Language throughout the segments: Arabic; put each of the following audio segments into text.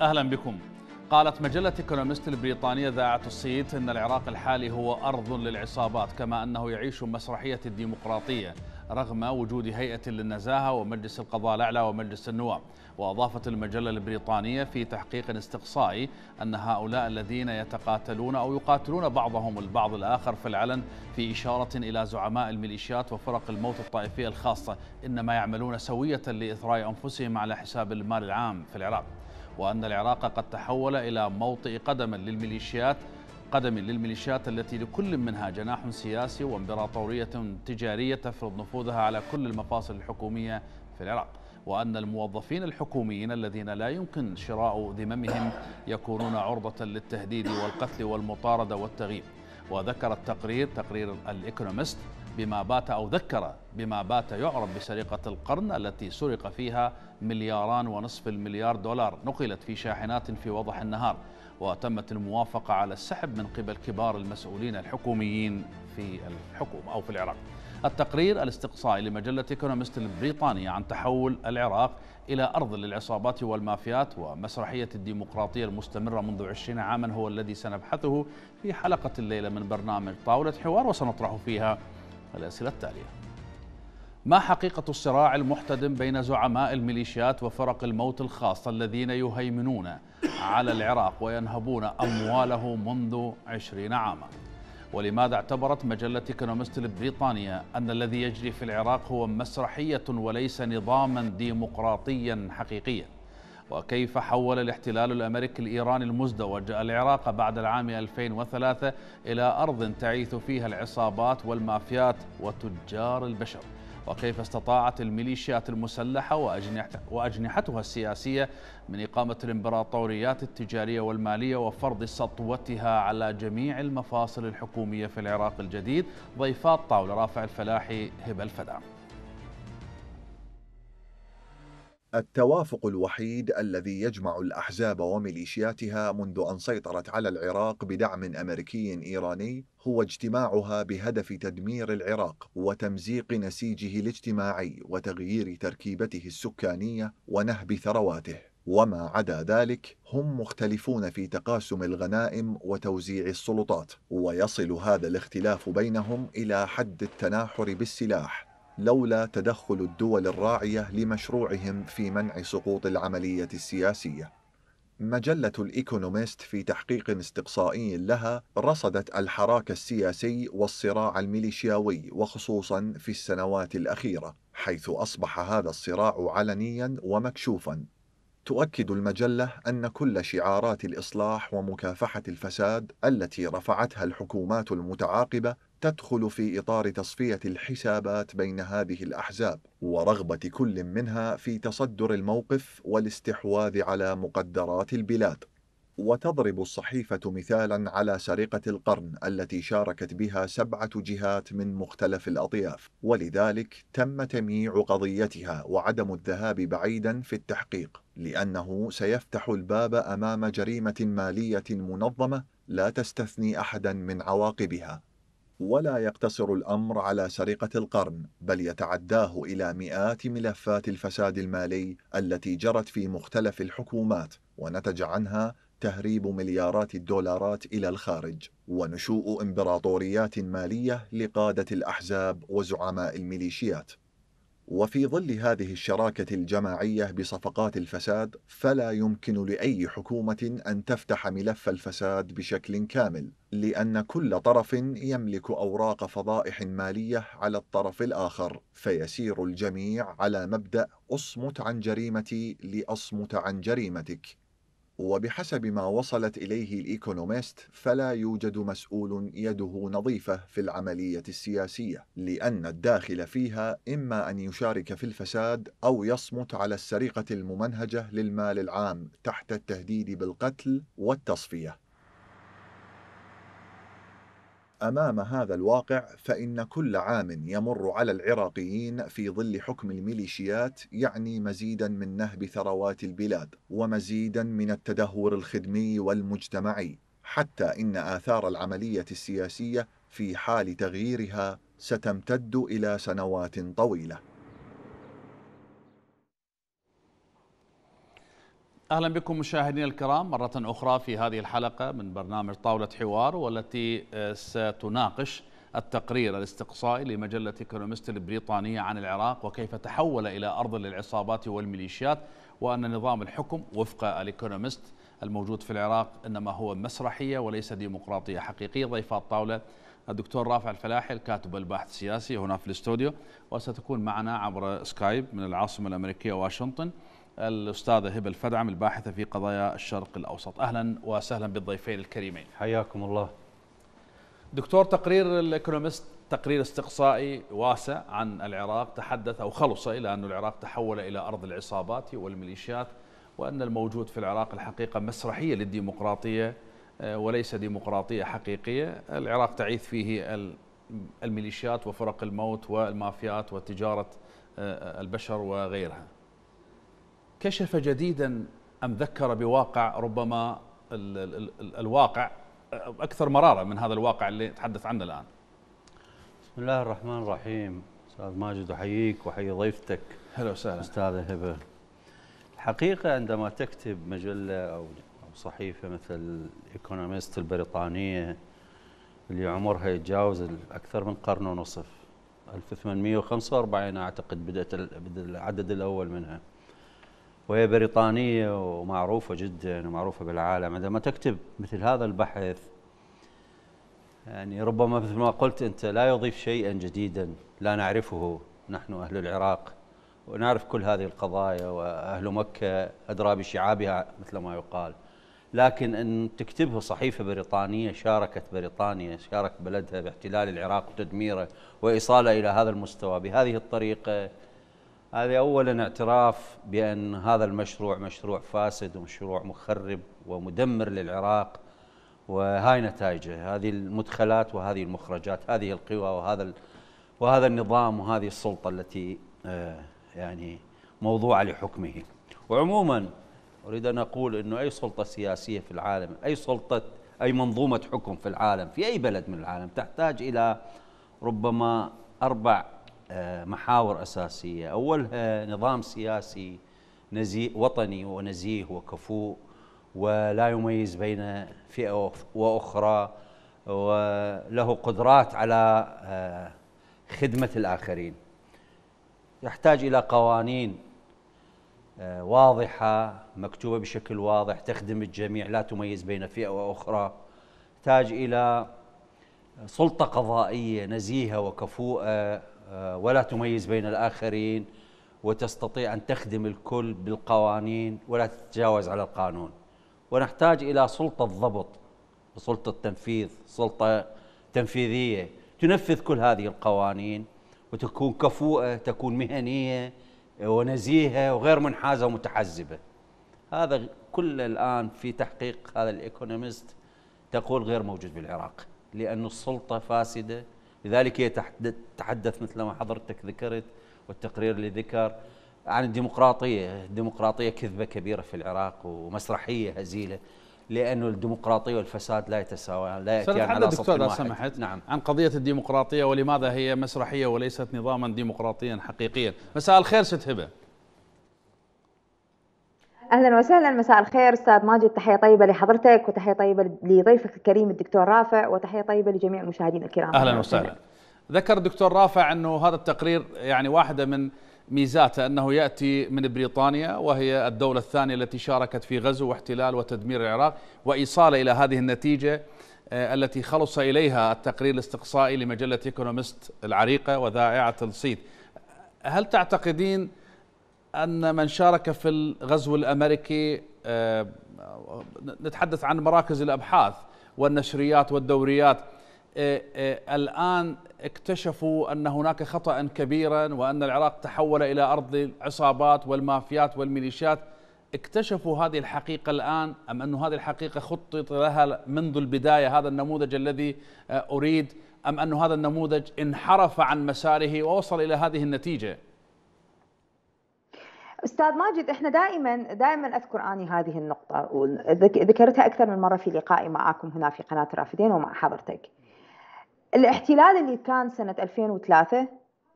أهلا بكم قالت مجلة إيكونومست البريطانية ذاعة الصيت أن العراق الحالي هو أرض للعصابات كما أنه يعيش مسرحية الديمقراطية رغم وجود هيئة للنزاهة ومجلس القضاء الأعلى ومجلس النواب وأضافت المجلة البريطانية في تحقيق استقصائي أن هؤلاء الذين يتقاتلون أو يقاتلون بعضهم البعض الآخر في العلن في إشارة إلى زعماء الميليشيات وفرق الموت الطائفية الخاصة إنما يعملون سوية لإثراء أنفسهم على حساب المال العام في العراق وأن العراق قد تحول إلى موطئ قدم للميليشيات قدم للميليشيات التي لكل منها جناح سياسي وامبراطورية تجارية تفرض نفوذها على كل المفاصل الحكومية في العراق وأن الموظفين الحكوميين الذين لا يمكن شراء ذممهم يكونون عرضة للتهديد والقتل والمطاردة والتغيير وذكر التقرير تقرير الإيكونومست بما بات أو ذكر بما بات يعرف بسرقة القرن التي سرق فيها ملياران ونصف المليار دولار نقلت في شاحنات في وضح النهار وتمت الموافقة على السحب من قبل كبار المسؤولين الحكوميين في الحكومة أو في العراق التقرير الاستقصائي لمجلة ايكونومست البريطانية عن تحول العراق إلى أرض للعصابات والمافيات ومسرحية الديمقراطية المستمرة منذ عشرين عاما هو الذي سنبحثه في حلقة الليلة من برنامج طاولة حوار وسنطرح فيها الأسئلة التالية ما حقيقة الصراع المحتدم بين زعماء الميليشيات وفرق الموت الخاصة الذين يهيمنون على العراق وينهبون أمواله منذ عشرين عاما ولماذا اعتبرت مجلة ايكونومست البريطانية أن الذي يجري في العراق هو مسرحية وليس نظاما ديمقراطيا حقيقيا وكيف حول الاحتلال الأمريكي الإيراني المزدوج العراق بعد العام 2003 إلى أرض تعيث فيها العصابات والمافيات وتجار البشر وكيف استطاعت الميليشيات المسلحة وأجنحتها السياسية من إقامة الإمبراطوريات التجارية والمالية وفرض سطوتها على جميع المفاصل الحكومية في العراق الجديد ضيفات طاولة رافع الفلاحي هبة الفدام التوافق الوحيد الذي يجمع الأحزاب وميليشياتها منذ أن سيطرت على العراق بدعم أمريكي إيراني هو اجتماعها بهدف تدمير العراق وتمزيق نسيجه الاجتماعي وتغيير تركيبته السكانية ونهب ثرواته وما عدا ذلك هم مختلفون في تقاسم الغنائم وتوزيع السلطات ويصل هذا الاختلاف بينهم إلى حد التناحر بالسلاح لولا تدخل الدول الراعية لمشروعهم في منع سقوط العملية السياسية. مجلة الإيكونوميست في تحقيق استقصائي لها رصدت الحراك السياسي والصراع الميليشياوي وخصوصا في السنوات الأخيرة، حيث أصبح هذا الصراع علنيا ومكشوفا. تؤكد المجلة أن كل شعارات الإصلاح ومكافحة الفساد التي رفعتها الحكومات المتعاقبة تدخل في إطار تصفية الحسابات بين هذه الأحزاب ورغبة كل منها في تصدر الموقف والاستحواذ على مقدرات البلاد وتضرب الصحيفة مثالا على سرقة القرن التي شاركت بها سبعة جهات من مختلف الأطياف ولذلك تم تمييع قضيتها وعدم الذهاب بعيدا في التحقيق لأنه سيفتح الباب أمام جريمة مالية منظمة لا تستثني أحدا من عواقبها ولا يقتصر الأمر على سرقة القرن بل يتعداه إلى مئات ملفات الفساد المالي التي جرت في مختلف الحكومات ونتج عنها تهريب مليارات الدولارات إلى الخارج ونشوء إمبراطوريات مالية لقادة الأحزاب وزعماء الميليشيات وفي ظل هذه الشراكة الجماعية بصفقات الفساد فلا يمكن لأي حكومة أن تفتح ملف الفساد بشكل كامل لأن كل طرف يملك أوراق فضائح مالية على الطرف الآخر فيسير الجميع على مبدأ أصمت عن جريمتي لأصمت عن جريمتك وبحسب ما وصلت إليه الإيكونوميست فلا يوجد مسؤول يده نظيفة في العملية السياسية لأن الداخل فيها إما أن يشارك في الفساد أو يصمت على السرقة الممنهجة للمال العام تحت التهديد بالقتل والتصفية أمام هذا الواقع فإن كل عام يمر على العراقيين في ظل حكم الميليشيات يعني مزيدا من نهب ثروات البلاد ومزيدا من التدهور الخدمي والمجتمعي حتى إن آثار العملية السياسية في حال تغييرها ستمتد إلى سنوات طويلة اهلا بكم مشاهدينا الكرام مره اخرى في هذه الحلقه من برنامج طاوله حوار والتي آه، ستناقش التقرير الاستقصائي لمجله ايكونومست البريطانيه عن العراق وكيف تحول الى ارض للعصابات والميليشيات وان نظام الحكم وفق الايكونومست الموجود في العراق انما هو مسرحيه وليس ديمقراطيه حقيقيه ضيف الطاوله الدكتور رافع الفلاحي الكاتب والباحث السياسي هنا في الاستوديو وستكون معنا عبر سكايب من العاصمه الامريكيه واشنطن الأستاذة هبة الفدعم الباحثة في قضايا الشرق الأوسط أهلا وسهلا بالضيفين الكريمين حياكم الله دكتور تقرير الإيكونومست تقرير استقصائي واسع عن العراق تحدث أو خلص إلى أن العراق تحول إلى أرض العصابات والميليشيات وأن الموجود في العراق الحقيقة مسرحية للديمقراطية آه، وليس ديمقراطية حقيقية العراق تعيث فيه الميليشيات وفرق الموت والمافيات وتجارة آه، آه، البشر وغيرها كشف جديدا أم ذكر بواقع ربما الـ الـ الـ الواقع أكثر مرارة من هذا الواقع اللي تحدث عنه الآن بسم الله الرحمن الرحيم أستاذ ماجد أحييك وأحيي ضيفتك هلا وسهلا أستاذة هبة الحقيقة عندما تكتب مجلة أو صحيفة مثل ايكونوميست البريطانية اللي عمرها يتجاوز أكثر من قرن ونصف 1845 أعتقد بدأت العدد الأول منها وهي بريطانية ومعروفة جدا ومعروفة بالعالم عندما تكتب مثل هذا البحث يعني ربما مثل ما قلت أنت لا يضيف شيئا جديدا لا نعرفه نحن أهل العراق ونعرف كل هذه القضايا وأهل مكة أدرى بشعابها مثل ما يقال لكن أن تكتبه صحيفة بريطانية شاركت بريطانيا شارك بلدها باحتلال العراق وتدميره وإيصاله إلى هذا المستوى بهذه الطريقة هذا أولا اعتراف بأن هذا المشروع مشروع فاسد ومشروع مخرب ومدمر للعراق وهاي نتائجه هذه المدخلات وهذه المخرجات هذه القوى وهذا وهذا النظام وهذه السلطة التي آه، يعني موضوعة لحكمه وعموما أريد أن أقول أنه أي سلطة سياسية في العالم أي سلطة أي منظومة حكم في العالم في أي بلد من العالم تحتاج إلى ربما أربع آه، محاور أساسية أولها نظام سياسي نزيه وطني ونزيه وكفوء ولا يميز بين فئة وأخرى وله قدرات على آه، خدمة الآخرين يحتاج إلى قوانين آه، واضحة مكتوبة بشكل واضح تخدم الجميع لا تميز بين فئة وأخرى يحتاج إلى سلطة قضائية نزيهة وكفوءة آه، ولا تميز بين الآخرين وتستطيع أن تخدم الكل بالقوانين ولا تتجاوز على القانون ونحتاج إلى سلطة ضبط سلطة تنفيذ سلطة تنفيذية تنفذ كل هذه القوانين وتكون كفوءة تكون مهنية ونزيهة وغير منحازة ومتحزبة هذا كل الآن في تحقيق هذا الإيكونوميست تقول غير موجود بالعراق لأن السلطة فاسدة لذلك هي تحدث مثل ما حضرتك ذكرت والتقرير اللي ذكر عن الديمقراطية الديمقراطية كذبة كبيرة في العراق ومسرحية هزيلة لأن الديمقراطية والفساد لا يتساويان لا يأتيان على دكتور واحد سمحت نعم عن قضية الديمقراطية ولماذا هي مسرحية وليست نظاما ديمقراطيا حقيقيا مساء الخير ست هبه اهلا وسهلا مساء الخير استاذ ماجد تحيه طيبه لحضرتك وتحيه طيبه لضيفك الكريم الدكتور رافع وتحيه طيبه لجميع المشاهدين الكرام اهلا وسهلا ذكر الدكتور رافع انه هذا التقرير يعني واحده من ميزاته انه ياتي من بريطانيا وهي الدوله الثانيه التي شاركت في غزو واحتلال وتدمير العراق وايصال الى هذه النتيجه آه، التي خلص اليها التقرير الاستقصائي لمجله ايكونومست العريقه وذائعه الصيت. هل تعتقدين أن من شارك في الغزو الأمريكي آه، نتحدث عن مراكز الأبحاث والنشريات والدوريات آه، آه، الآن اكتشفوا أن هناك خطأ كبيرا وأن العراق تحول إلى أرض العصابات والمافيات والميليشيات اكتشفوا هذه الحقيقة الآن أم أن هذه الحقيقة خطط لها منذ البداية هذا النموذج الذي أريد أم أن هذا النموذج انحرف عن مساره ووصل إلى هذه النتيجة استاذ ماجد احنا دائما دائما اذكر اني هذه النقطه وذكرتها اكثر من مره في لقائي معاكم هنا في قناه رافدين ومع حضرتك. الاحتلال اللي كان سنه 2003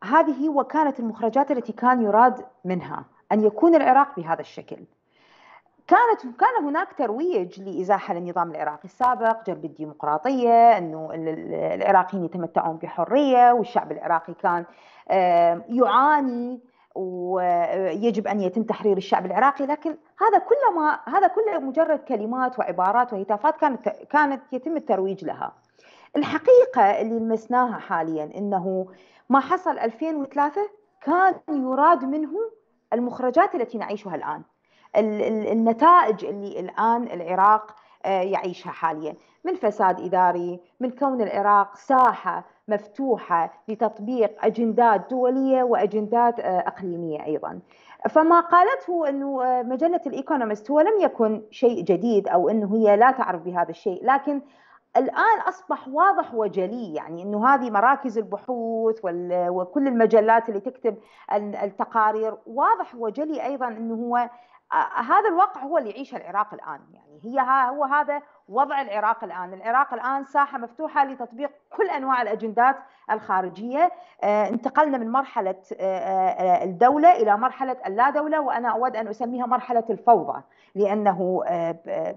هذه وكانت المخرجات التي كان يراد منها ان يكون العراق بهذا الشكل. كانت كان هناك ترويج لازاحه للنظام العراقي السابق، جلب الديمقراطيه، انه العراقيين يتمتعون بحريه والشعب العراقي كان يعاني ويجب ان يتم تحرير الشعب العراقي لكن هذا كله ما هذا كله مجرد كلمات وعبارات وهتافات كانت كانت يتم الترويج لها. الحقيقه اللي لمسناها حاليا انه ما حصل 2003 كان يراد منه المخرجات التي نعيشها الان. النتائج اللي الان العراق آه، يعيشها حاليا من فساد اداري، من كون العراق ساحه مفتوحه لتطبيق اجندات دوليه واجندات آه، اقليميه ايضا. فما قالته انه آه، مجله الايكونومست هو لم يكن شيء جديد او انه هي لا تعرف بهذا الشيء، لكن الان اصبح واضح وجلي يعني انه هذه مراكز البحوث وكل المجلات اللي تكتب التقارير واضح وجلي ايضا انه هو آه، هذا الواقع هو اللي يعيشه العراق الان يعني هي هو هذا وضع العراق الآن العراق الآن ساحة مفتوحة لتطبيق كل أنواع الأجندات الخارجية آه، انتقلنا من مرحلة آه، آه، الدولة إلى مرحلة اللا دولة وأنا أود أن أسميها مرحلة الفوضى لأنه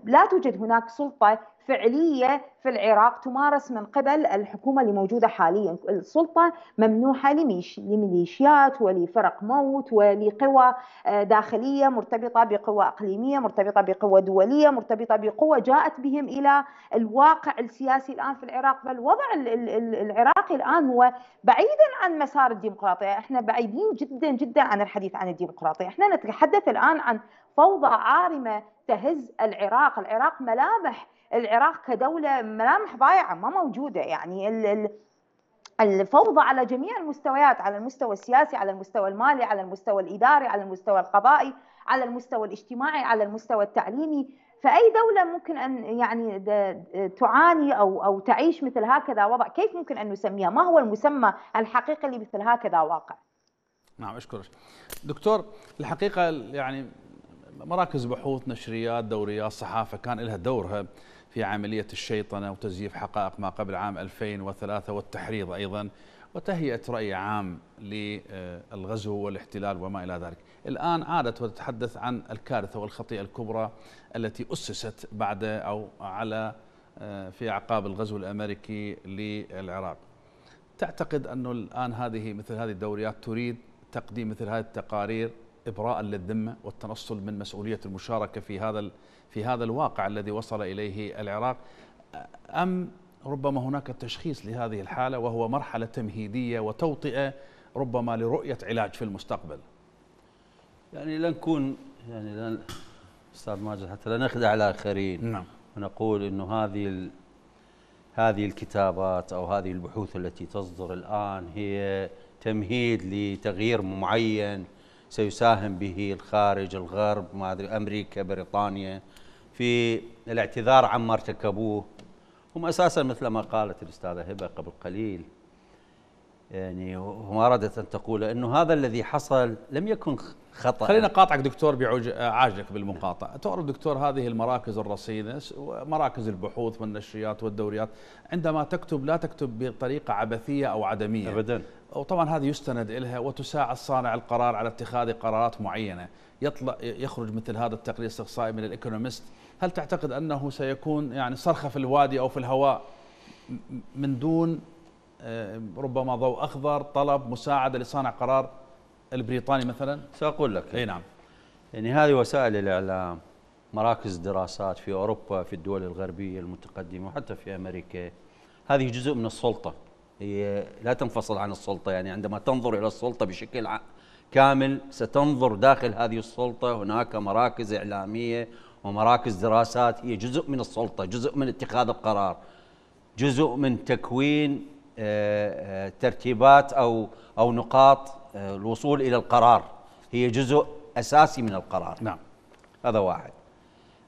لا توجد هناك سلطة فعليه في العراق تمارس من قبل الحكومه اللي موجوده حاليا، السلطه ممنوحه لميليشيات ولفرق موت ولقوى آه، داخليه مرتبطه بقوى اقليميه، مرتبطه بقوى دوليه، مرتبطه بقوى جاءت بهم الى الواقع السياسي الان في العراق، فالوضع العراقي الان هو بعيدا عن مسار الديمقراطيه، احنا بعيدين جدا جدا عن الحديث عن الديمقراطيه، احنا نتحدث الان عن فوضى عارمه تهز العراق، العراق ملامح العراق كدوله ملامح ضايعه ما موجوده يعني الفوضى على جميع المستويات على المستوى السياسي على المستوى المالي على المستوى الاداري على المستوى القضائي على المستوى الاجتماعي على المستوى التعليمي فاي دوله ممكن ان يعني تعاني او او تعيش مثل هكذا وضع كيف ممكن ان نسميها ما هو المسمى الحقيقي لمثل هكذا واقع نعم اشكرك دكتور الحقيقه يعني مراكز بحوث نشريات دوريات صحافه كان لها دورها في عملية الشيطنة وتزييف حقائق ما قبل عام 2003 والتحريض أيضا وتهيئة رأي عام للغزو والاحتلال وما إلى ذلك الآن عادت وتتحدث عن الكارثة والخطيئة الكبرى التي أسست بعد أو على آه، في أعقاب الغزو الأمريكي للعراق تعتقد أنه الآن هذه مثل هذه الدوريات تريد تقديم مثل هذه التقارير ابراء للذمه والتنصل من مسؤوليه المشاركه في هذا في هذا الواقع الذي وصل اليه العراق ام ربما هناك تشخيص لهذه الحاله وهو مرحله تمهيديه وتوطئه ربما لرؤيه علاج في المستقبل. يعني لنكون يعني لن استاذ ماجد حتى لا نخدع الاخرين نعم ونقول انه هذه ال... هذه الكتابات او هذه البحوث التي تصدر الان هي تمهيد لتغيير معين سيساهم به الخارج الغرب ما أدري أمريكا بريطانيا في الاعتذار عما ارتكبوه هم أساسا مثل ما قالت الأستاذة هبة قبل قليل يعني وما أردت أن تقول أنه هذا الذي حصل لم يكن خطأ خلينا قاطعك دكتور بعاجلك بالمقاطعة تعرف دكتور هذه المراكز الرصينة مراكز البحوث والنشريات والدوريات عندما تكتب لا تكتب بطريقة عبثية أو عدمية أبدا وطبعا هذه يستند إلها وتساعد صانع القرار على اتخاذ قرارات معينة يطلع يخرج مثل هذا التقرير الاستقصائي من الإيكونومست هل تعتقد أنه سيكون يعني صرخة في الوادي أو في الهواء من دون آه، ربما ضوء اخضر طلب مساعده لصانع قرار البريطاني مثلا ساقول لك اي نعم يعني هذه وسائل الاعلام مراكز دراسات في اوروبا في الدول الغربيه المتقدمه وحتى في امريكا هذه جزء من السلطه هي لا تنفصل عن السلطه يعني عندما تنظر الى السلطه بشكل كامل ستنظر داخل هذه السلطه هناك مراكز اعلاميه ومراكز دراسات هي جزء من السلطه جزء من اتخاذ القرار جزء من تكوين ترتيبات او او نقاط آه، الوصول الى القرار هي جزء اساسي من القرار نعم هذا واحد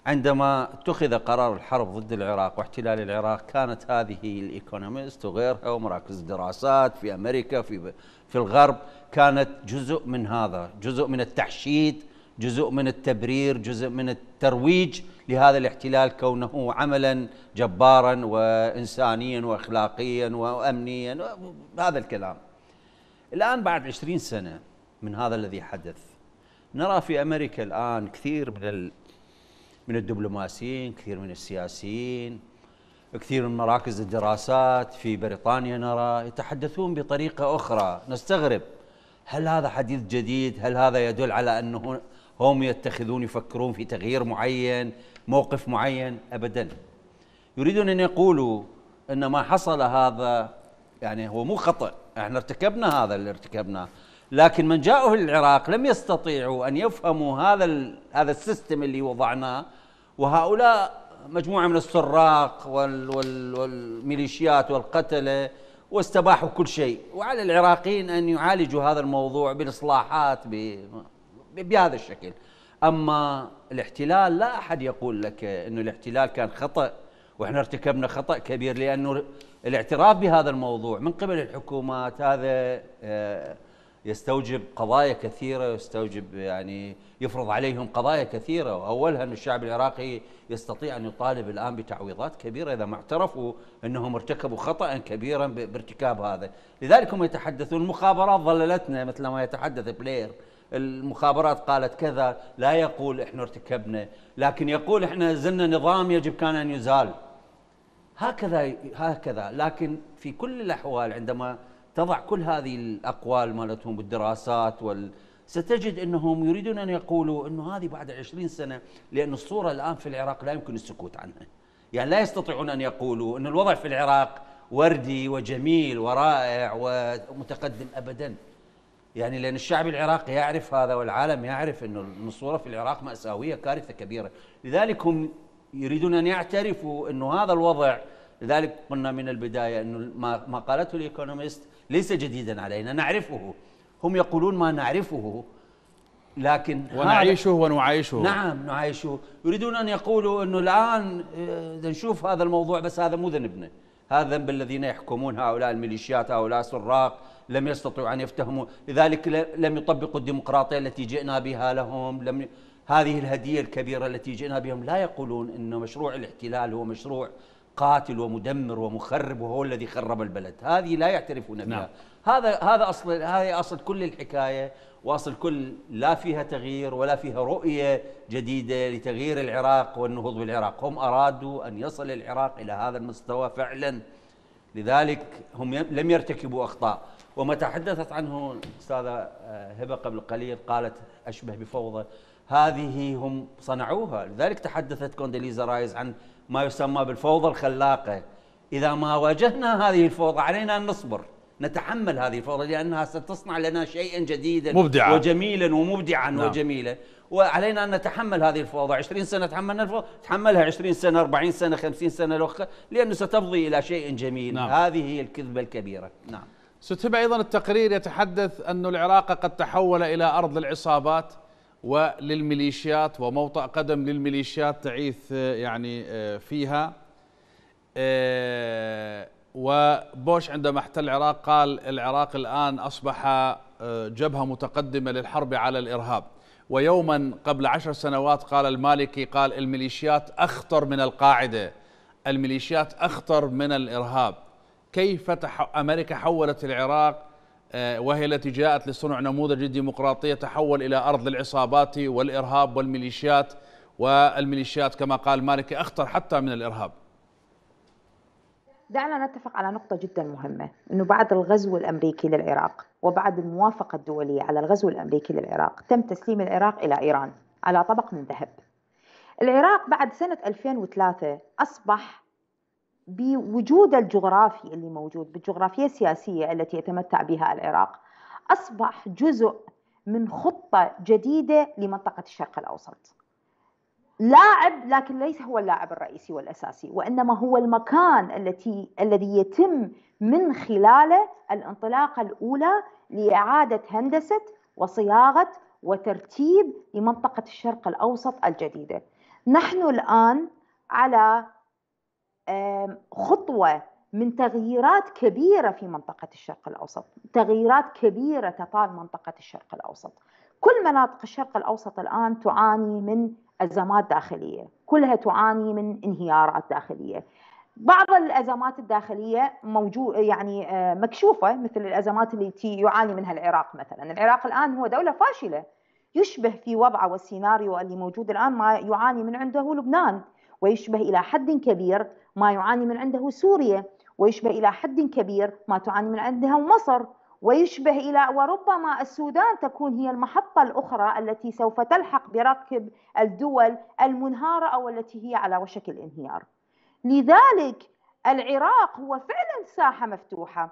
عندما اتخذ قرار الحرب ضد العراق واحتلال العراق كانت هذه الايكونومست وغيرها ومراكز الدراسات في امريكا في في الغرب كانت جزء من هذا جزء من التحشيد جزء من التبرير جزء من الترويج لهذا الاحتلال كونه عملا جبارا وإنسانيا وأخلاقيا وأمنيا هذا الكلام الآن بعد عشرين سنة من هذا الذي حدث نرى في أمريكا الآن كثير من من الدبلوماسيين كثير من السياسيين كثير من مراكز الدراسات في بريطانيا نرى يتحدثون بطريقة أخرى نستغرب هل هذا حديث جديد هل هذا يدل على أنه هم يتخذون يفكرون في تغيير معين موقف معين ابدا يريدون ان يقولوا ان ما حصل هذا يعني هو مو خطا احنا ارتكبنا هذا اللي ارتكبناه لكن من جاءوا للعراق العراق لم يستطيعوا ان يفهموا هذا هذا السيستم اللي وضعناه وهؤلاء مجموعه من السراق وال وال والميليشيات والقتله واستباحوا كل شيء وعلى العراقيين ان يعالجوا هذا الموضوع بالاصلاحات ب بهذا الشكل اما الاحتلال لا احد يقول لك انه الاحتلال كان خطا واحنا ارتكبنا خطا كبير لانه الاعتراف بهذا الموضوع من قبل الحكومات هذا آه، يستوجب قضايا كثيره يستوجب يعني يفرض عليهم قضايا كثيره واولها ان الشعب العراقي يستطيع ان يطالب الان بتعويضات كبيره اذا ما اعترفوا انهم ارتكبوا خطا كبيرا بارتكاب هذا، لذلك هم يتحدثون المخابرات ظللتنا مثل ما يتحدث بلير المخابرات قالت كذا لا يقول احنا ارتكبنا لكن يقول احنا نزلنا نظام يجب كان ان يزال هكذا هكذا لكن في كل الاحوال عندما تضع كل هذه الاقوال مالتهم بالدراسات وال ستجد انهم يريدون ان يقولوا انه هذه بعد 20 سنه لان الصوره الان في العراق لا يمكن السكوت عنها. يعني لا يستطيعون ان يقولوا ان الوضع في العراق وردي وجميل ورائع ومتقدم ابدا. يعني لأن الشعب العراقي يعرف هذا والعالم يعرف انه الصورة في العراق مأساوية كارثة كبيرة لذلك هم يريدون أن يعترفوا أنه هذا الوضع لذلك قلنا من البداية أنه ما قالته الإيكونوميست ليس جديدا علينا نعرفه هم يقولون ما نعرفه لكن ونعيشه ونعايشه نعم نعايشه يريدون أن يقولوا أنه الآن آه، نشوف هذا الموضوع بس هذا مو ذنبنا هذا ذنب الذين يحكمون هؤلاء الميليشيات هؤلاء السراق لم يستطيعوا أن يفتهموا لذلك لم يطبقوا الديمقراطية التي جئنا بها لهم لم هذه الهدية الكبيرة التي جئنا بهم لا يقولون أن مشروع الاحتلال هو مشروع قاتل ومدمر ومخرب وهو الذي خرب البلد هذه لا يعترفون بها نعم. هذا هذا اصل هذه اصل كل الحكايه واصل كل لا فيها تغيير ولا فيها رؤيه جديده لتغيير العراق والنهوض بالعراق، هم ارادوا ان يصل العراق الى هذا المستوى فعلا لذلك هم لم يرتكبوا اخطاء، وما تحدثت عنه الاستاذه آه، هبه قبل قليل قالت اشبه بفوضى، هذه هم صنعوها، لذلك تحدثت كوندليزا رايز عن ما يسمى بالفوضى الخلاقه، اذا ما واجهنا هذه الفوضى علينا ان نصبر. نتحمل هذه الفوضى لأنها ستصنع لنا شيئا جديدا مبدعا وجميلا ومبدعا نعم. وجميلا وعلينا أن نتحمل هذه الفوضى 20 سنة تحملنا الفوضى تحملها 20 سنة 40 سنة 50 سنة لأخرى لأنه ستفضي إلى شيء جميل نعم. هذه هي الكذبة الكبيرة نعم ستبع أيضا التقرير يتحدث أن العراق قد تحول إلى أرض للعصابات وللميليشيات وموطأ قدم للميليشيات تعيث يعني آه، فيها آه، وبوش عندما احتل العراق قال العراق الآن أصبح آه، جبهة متقدمة للحرب على الإرهاب ويوما قبل عشر سنوات قال المالكي قال الميليشيات أخطر من القاعدة الميليشيات أخطر من الإرهاب كيف أمريكا حولت العراق آه، وهي التي جاءت لصنع نموذج الديمقراطية تحول إلى أرض العصابات والإرهاب والميليشيات والميليشيات كما قال مالكي أخطر حتى من الإرهاب دعنا نتفق على نقطة جدا مهمة أنه بعد الغزو الأمريكي للعراق وبعد الموافقة الدولية على الغزو الأمريكي للعراق تم تسليم العراق إلى إيران على طبق من ذهب العراق بعد سنة 2003 أصبح بوجوده الجغرافي اللي موجود بالجغرافية السياسية التي يتمتع بها العراق أصبح جزء من خطة جديدة لمنطقة الشرق الأوسط لاعب لكن ليس هو اللاعب الرئيسي والاساسي وانما هو المكان التي الذي يتم من خلاله الانطلاقه الاولى لاعاده هندسه وصياغه وترتيب لمنطقه الشرق الاوسط الجديده. نحن الان على خطوه من تغييرات كبيره في منطقه الشرق الاوسط، تغييرات كبيره تطال منطقه الشرق الاوسط. كل مناطق الشرق الاوسط الان تعاني من أزمات داخلية كلها تعاني من انهيارات داخلية بعض الأزمات الداخلية موجود يعني آه، مكشوفة مثل الأزمات التي يعاني منها العراق مثلا العراق الآن هو دولة فاشلة يشبه في وضعه والسيناريو اللي موجود الآن ما يعاني من عنده لبنان ويشبه إلى حد كبير ما يعاني من عنده سوريا ويشبه إلى حد كبير ما تعاني من عندها مصر ويشبه إلى وربما السودان تكون هي المحطة الأخرى التي سوف تلحق بركب الدول المنهارة أو التي هي على وشك الانهيار لذلك العراق هو فعلا ساحة مفتوحة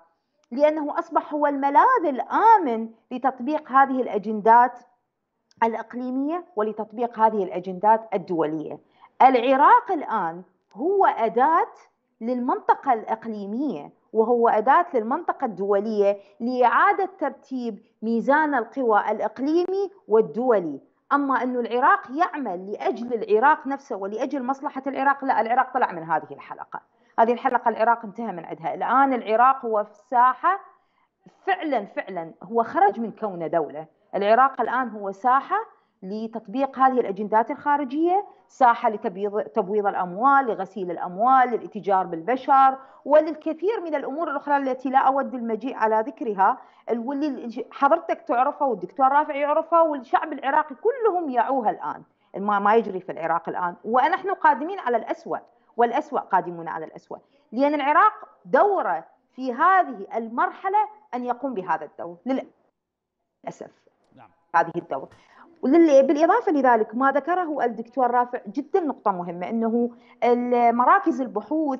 لأنه أصبح هو الملاذ الآمن لتطبيق هذه الأجندات الإقليمية ولتطبيق هذه الأجندات الدولية العراق الآن هو أداة للمنطقة الإقليمية وهو أداة للمنطقة الدولية لإعادة ترتيب ميزان القوى الإقليمي والدولي أما أن العراق يعمل لأجل العراق نفسه ولأجل مصلحة العراق لا العراق طلع من هذه الحلقة هذه الحلقة العراق انتهى من عندها الآن العراق هو في ساحة فعلا فعلا هو خرج من كونه دولة العراق الآن هو ساحة لتطبيق هذه الاجندات الخارجيه ساحه لتبويض الاموال لغسيل الاموال للاتجار بالبشر وللكثير من الامور الاخرى التي لا اود المجيء على ذكرها واللي حضرتك تعرفها والدكتور رافع يعرفها والشعب العراقي كلهم يعوها الان ما, ما يجري في العراق الان ونحن قادمين على الاسوء والاسوء قادمون على الاسوء لان العراق دوره في هذه المرحله ان يقوم بهذا الدور للاسف نعم. هذه الدور بالإضافة لذلك ما ذكره الدكتور رافع جدا نقطة مهمة أنه مراكز البحوث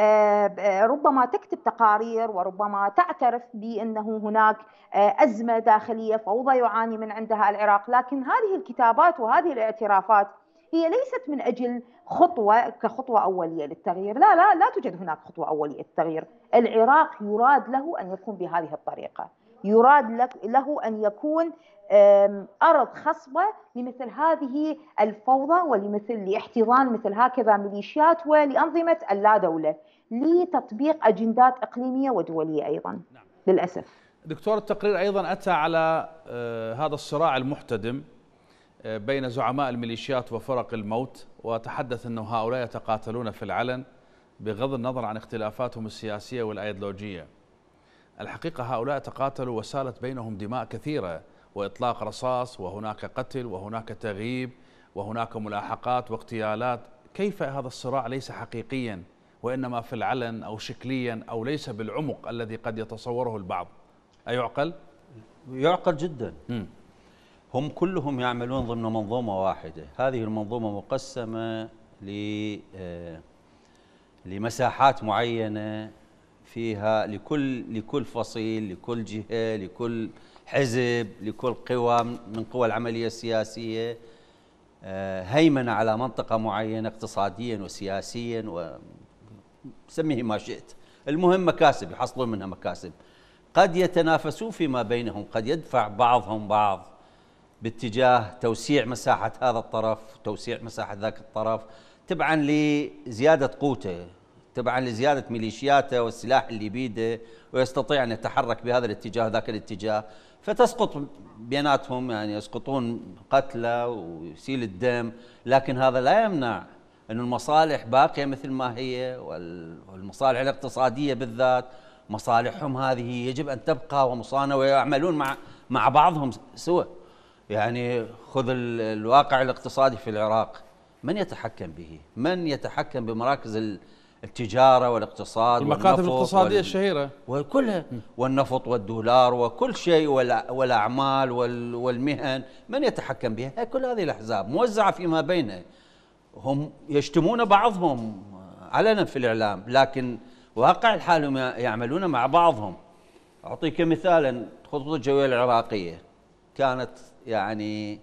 آه، ربما تكتب تقارير وربما تعترف بانه هناك آه، ازمه داخليه فوضى يعاني من عندها العراق، لكن هذه الكتابات وهذه الاعترافات هي ليست من اجل خطوه كخطوه اوليه للتغيير، لا لا لا توجد هناك خطوه اوليه للتغيير، العراق يراد له ان يكون بهذه الطريقه، يراد له أن يكون أرض خصبة لمثل هذه الفوضى ولمثل لاحتضان مثل هكذا ميليشيات ولأنظمة اللا دولة لتطبيق أجندات إقليمية ودولية أيضا نعم. للأسف دكتور التقرير أيضا أتى على آه، هذا الصراع المحتدم آه، بين زعماء الميليشيات وفرق الموت وتحدث أنه هؤلاء يتقاتلون في العلن بغض النظر عن اختلافاتهم السياسية والأيديولوجية الحقيقة هؤلاء تقاتلوا وسالت بينهم دماء كثيرة وإطلاق رصاص وهناك قتل وهناك تغييب وهناك ملاحقات واغتيالات كيف هذا الصراع ليس حقيقيا وإنما في العلن أو شكليا أو ليس بالعمق الذي قد يتصوره البعض أيعقل؟ يعقل جدا هم كلهم يعملون ضمن منظومة واحدة هذه المنظومة مقسمة ل آه، لمساحات معينة فيها لكل لكل فصيل لكل جهه لكل حزب لكل قوى من قوى العمليه السياسيه آه، هيمنه على منطقه معينه اقتصاديا وسياسيا وسميه ما شئت المهم مكاسب يحصلون منها مكاسب قد يتنافسون فيما بينهم قد يدفع بعضهم بعض باتجاه توسيع مساحه هذا الطرف توسيع مساحه ذاك الطرف تبعا لزياده قوته تبعا لزيادة ميليشياته والسلاح اللي بيده ويستطيع أن يتحرك بهذا الاتجاه ذاك الاتجاه فتسقط بيناتهم يعني يسقطون قتلى ويسيل الدم لكن هذا لا يمنع أن المصالح باقية مثل ما هي والمصالح الاقتصادية بالذات مصالحهم هذه يجب أن تبقى ومصانة ويعملون مع مع بعضهم سوى يعني خذ الواقع الاقتصادي في العراق من يتحكم به؟ من يتحكم بمراكز التجارة والاقتصاد المكاتب الاقتصادية وال... الشهيرة وكلها والنفط والدولار وكل شيء والأعمال وال... والمهن من يتحكم بها كل هذه الأحزاب موزعة فيما بينها هم يشتمون بعضهم علنا في الإعلام لكن واقع الحال هم يعملون مع بعضهم أعطيك مثالا الخطوط الجوية العراقية كانت يعني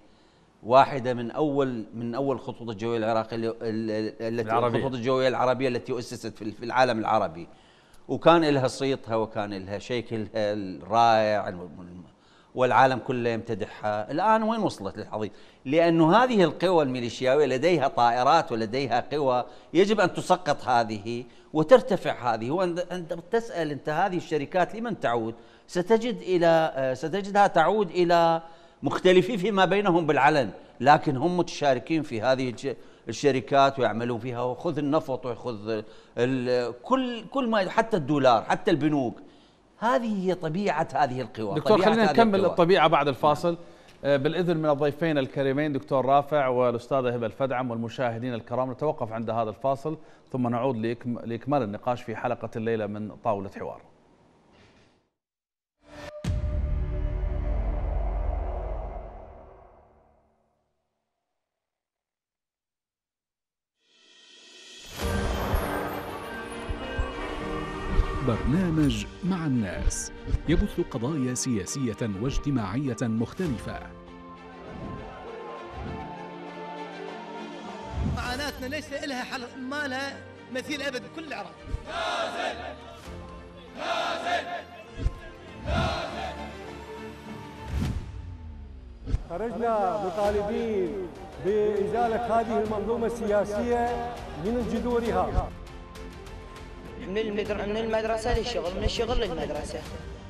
واحده من اول من اول خطوط الجويه العراقيه التي العربية. الخطوط الجويه العربيه التي اسست في العالم العربي وكان لها صيتها وكان لها شكلها الرائع والعالم كله يمتدحها الان وين وصلت للحضيض لانه هذه القوى الميليشياويه لديها طائرات ولديها قوى يجب ان تسقط هذه وترتفع هذه وان تسال انت هذه الشركات لمن تعود ستجد الى ستجدها تعود الى مختلفين فيما بينهم بالعلن لكن هم متشاركين في هذه الشركات ويعملون فيها وخذ النفط وخذ كل كل ما حتى الدولار حتى البنوك هذه هي طبيعه هذه القوى دكتور خلينا نكمل الطبيعه بعد نعم. الفاصل نعم. بالاذن من الضيفين الكريمين دكتور رافع والاستاذه هبه الفدعم والمشاهدين الكرام نتوقف عند هذا الفاصل ثم نعود لاكمال النقاش في حلقه الليله من طاوله حوار الناس يبث قضايا سياسية واجتماعية مختلفة معاناتنا ليس لها حل ما لها مثيل أبد كل العراق نازل نازل نازل خرجنا مطالبين بإزالة هذه المنظومة السياسية من جذورها من, المدر... من المدرسة للشغل من الشغل للمدرسة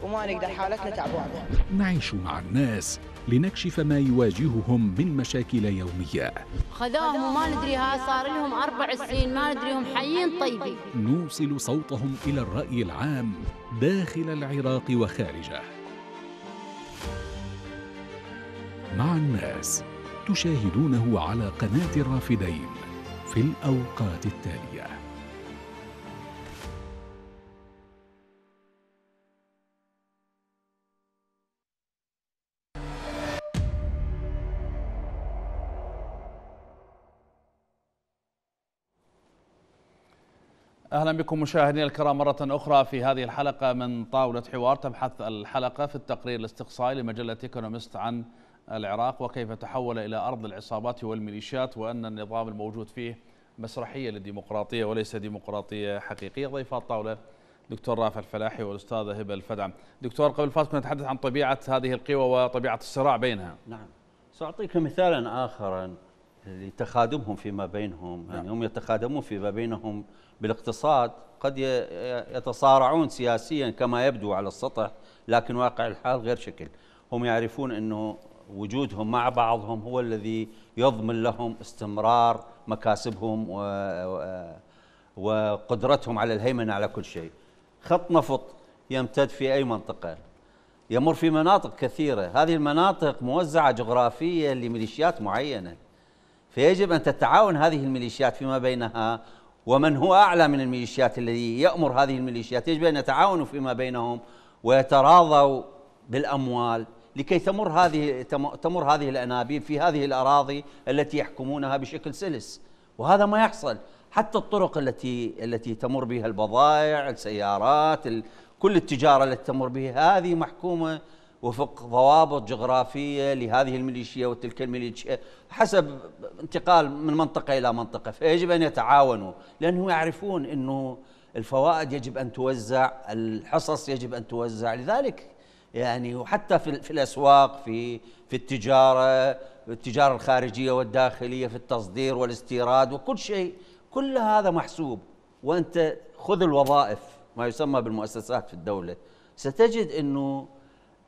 وما نقدر حالتنا تعبانة نعيش مع الناس لنكشف ما يواجههم من مشاكل يومية خذوهم وما ندري ها صار لهم أربع سنين ما ندري هم حيين طيبين نوصل صوتهم إلى الرأي العام داخل العراق وخارجه مع الناس تشاهدونه على قناة الرافدين في الأوقات التالية اهلا بكم مشاهدينا الكرام مره اخرى في هذه الحلقه من طاوله حوار تبحث الحلقه في التقرير الاستقصائي لمجله ايكونومست عن العراق وكيف تحول الى ارض العصابات والميليشيات وان النظام الموجود فيه مسرحيه للديمقراطيه وليس ديمقراطيه حقيقيه ضيف الطاوله دكتور رافع الفلاحي والاستاذه هبه الفدعم دكتور قبل فات كنا نتحدث عن طبيعه هذه القوى وطبيعه الصراع بينها نعم ساعطيك مثالا اخرا لتخادمهم فيما بينهم يعني نعم. هم يتخادمون فيما بينهم بالاقتصاد قد يتصارعون سياسيا كما يبدو على السطح لكن واقع الحال غير شكل هم يعرفون أنه وجودهم مع بعضهم هو الذي يضمن لهم استمرار مكاسبهم و... وقدرتهم على الهيمنة على كل شيء خط نفط يمتد في أي منطقة يمر في مناطق كثيرة هذه المناطق موزعة جغرافيا لميليشيات معينة فيجب أن تتعاون هذه الميليشيات فيما بينها ومن هو أعلى من الميليشيات الذي يأمر هذه الميليشيات يجب أن يتعاونوا فيما بينهم ويتراضوا بالأموال لكي تمر هذه تمر هذه الأنابيب في هذه الأراضي التي يحكمونها بشكل سلس وهذا ما يحصل حتى الطرق التي التي تمر بها البضائع السيارات كل التجارة التي تمر بها هذه محكومة وفق ضوابط جغرافية لهذه الميليشيا وتلك الميليشيا حسب انتقال من منطقة إلى منطقة فيجب أن يتعاونوا لأنهم يعرفون أنه الفوائد يجب أن توزع الحصص يجب أن توزع لذلك يعني وحتى في, في الأسواق في, في التجارة التجارة الخارجية والداخلية في التصدير والاستيراد وكل شيء كل هذا محسوب وأنت خذ الوظائف ما يسمى بالمؤسسات في الدولة ستجد أنه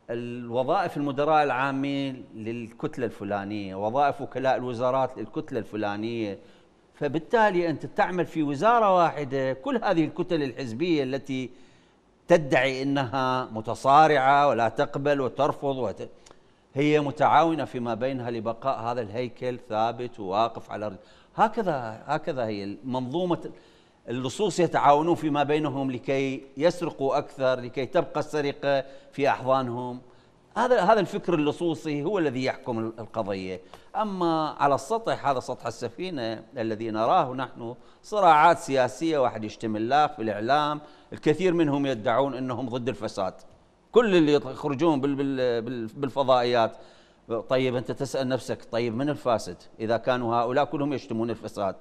الوظائف المدراء العامين للكتلة الفلانية وظائف وكلاء الوزارات للكتلة الفلانية فبالتالي أنت تعمل في وزارة واحدة كل هذه الكتل الحزبية التي تدعي أنها متصارعة ولا تقبل وترفض وت... هي متعاونة فيما بينها لبقاء هذا الهيكل ثابت وواقف على هكذا هكذا هي منظومة اللصوص يتعاونون فيما بينهم لكي يسرقوا اكثر لكي تبقى السرقه في احضانهم هذا هذا الفكر اللصوصي هو الذي يحكم القضيه اما على السطح هذا سطح السفينه الذي نراه نحن صراعات سياسيه واحد يشتمل الله في الاعلام الكثير منهم يدعون انهم ضد الفساد كل اللي يخرجون بالفضائيات طيب انت تسال نفسك طيب من الفاسد اذا كانوا هؤلاء كلهم يشتمون الفساد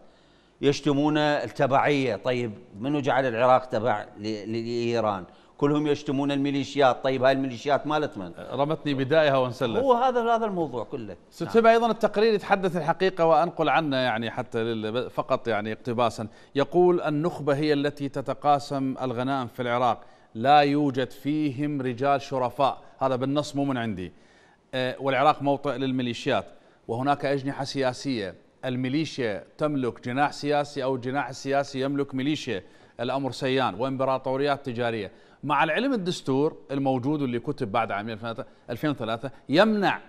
يشتمون التبعيه طيب منو جعل العراق تبع لايران كلهم يشتمون الميليشيات طيب هاي الميليشيات مالت من رمتني بدايها وانسلت هو هذا هذا الموضوع كله ست نعم. ايضا التقرير يتحدث الحقيقه وانقل عنه يعني حتى فقط يعني اقتباسا يقول النخبه هي التي تتقاسم الغنائم في العراق لا يوجد فيهم رجال شرفاء هذا بالنص مو من عندي أه، والعراق موطئ للميليشيات وهناك اجنحه سياسيه الميليشيا تملك جناح سياسي أو الجناح السياسي يملك ميليشيا الأمر سيان وإمبراطوريات تجارية مع العلم الدستور الموجود اللي كتب بعد عام 2003 يمنع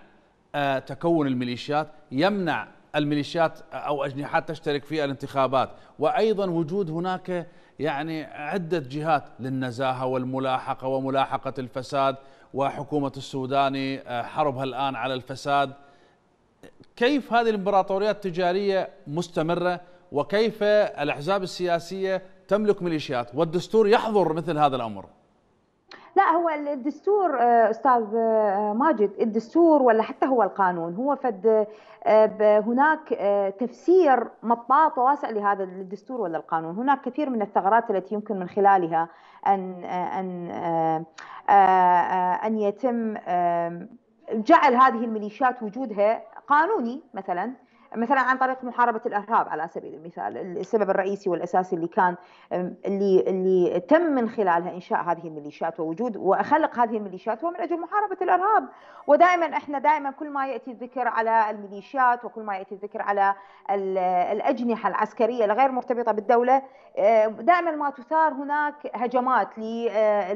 آه، تكون الميليشيات يمنع الميليشيات آه، أو أجنحات تشترك في الانتخابات وأيضا وجود هناك يعني عدة جهات للنزاهة والملاحقة وملاحقة الفساد وحكومة السوداني آه، حربها الآن على الفساد كيف هذه الامبراطوريات التجارية مستمرة وكيف الأحزاب السياسية تملك ميليشيات والدستور يحظر مثل هذا الأمر لا هو الدستور آه، استاذ آه، ماجد الدستور ولا حتى هو القانون هو فد آه، هناك تفسير مطاط واسع لهذا الدستور ولا القانون هناك كثير من الثغرات التي يمكن من خلالها ان ان ان يتم جعل هذه الميليشيات وجودها قانوني مثلا مثلا عن طريق محاربه الارهاب على سبيل المثال السبب الرئيسي والاساسي اللي كان اللي اللي تم من خلالها انشاء هذه الميليشيات ووجود وخلق هذه الميليشيات هو من اجل محاربه الارهاب ودائما احنا دائما كل ما ياتي الذكر على الميليشيات وكل ما ياتي الذكر على الاجنحه العسكريه الغير مرتبطه بالدوله دائما ما تثار هناك هجمات أه،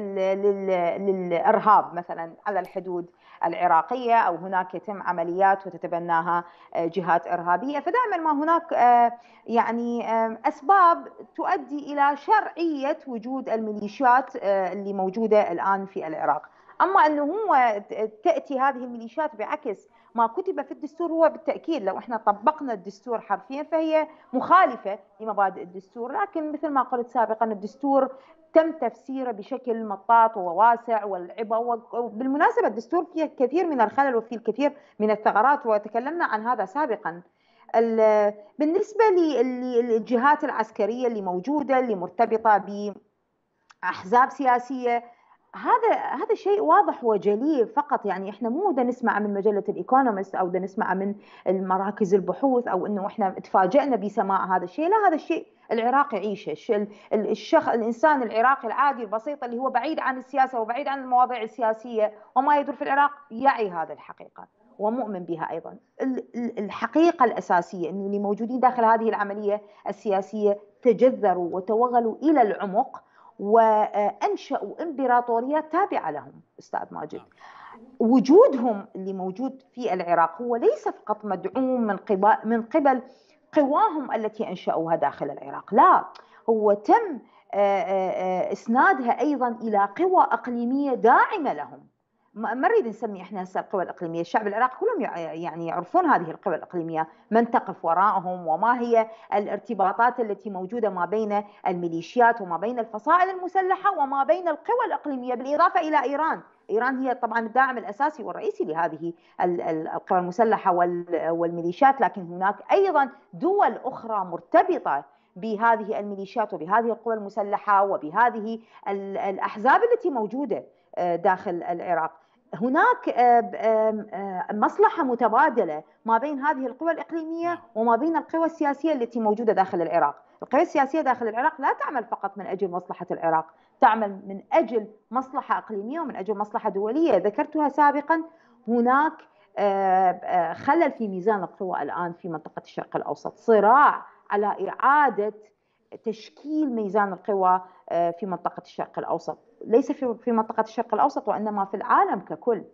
للارهاب مثلا على الحدود العراقيه او هناك يتم عمليات وتتبناها أه، جهات إرهاب الارهابيه فدائما ما هناك آه، يعني آه، اسباب تؤدي الى شرعيه وجود الميليشيات آه، اللي موجوده الان في العراق اما انه هو تاتي هذه الميليشيات بعكس ما كتب في الدستور هو بالتاكيد لو احنا طبقنا الدستور حرفيا فهي مخالفه لمبادئ الدستور لكن مثل ما قلت سابقا الدستور تم تفسيره بشكل مطاط وواسع والعبا وبالمناسبه الدستور فيه الكثير من الخلل وفيه الكثير من الثغرات وتكلمنا عن هذا سابقا بالنسبه للجهات العسكريه اللي موجوده اللي مرتبطه ب احزاب سياسيه هذا هذا شيء واضح وجلي فقط يعني احنا مو دا نسمع من مجله الايكونومست او دا نسمع من المراكز البحوث او انه احنا تفاجئنا بسماع هذا الشيء لا هذا الشيء العراق يعيشه الشخ الانسان العراقي العادي البسيط اللي هو بعيد عن السياسه وبعيد عن المواضيع السياسيه وما يدور في العراق يعي هذا الحقيقه ومؤمن بها ايضا الحقيقه الاساسيه انه اللي موجودين داخل هذه العمليه السياسيه تجذروا وتوغلوا الى العمق وانشأوا امبراطورية تابعة لهم استاذ ماجد وجودهم اللي موجود في العراق هو ليس فقط مدعوم من قبل من قبل قواهم التي انشأوها داخل العراق لا هو تم اسنادها ايضا الى قوى اقليميه داعمه لهم ما نريد نسمي احنا هسه القوى الاقليميه، الشعب العراقي كلهم يعني يعرفون هذه القوى الاقليميه، من تقف وراءهم وما هي الارتباطات التي موجوده ما بين الميليشيات وما بين الفصائل المسلحه وما بين القوى الاقليميه بالاضافه الى ايران، ايران هي طبعا الداعم الاساسي والرئيسي لهذه القوى المسلحه والميليشيات، لكن هناك ايضا دول اخرى مرتبطه بهذه الميليشيات وبهذه القوى المسلحه وبهذه الاحزاب التي موجوده آه، داخل العراق هناك آه، آه، مصلحة متبادلة ما بين هذه القوى الإقليمية نعم. وما بين القوى السياسية التي موجودة داخل العراق القوى السياسية داخل العراق لا تعمل فقط من أجل مصلحة العراق تعمل من أجل مصلحة إقليمية ومن أجل مصلحة دولية ذكرتها سابقا هناك آه، خلل في ميزان القوى الآن في منطقة الشرق الأوسط صراع على إعادة تشكيل ميزان القوى آه، في منطقة الشرق الأوسط ليس في منطقة الشرق الأوسط وإنما في العالم ككل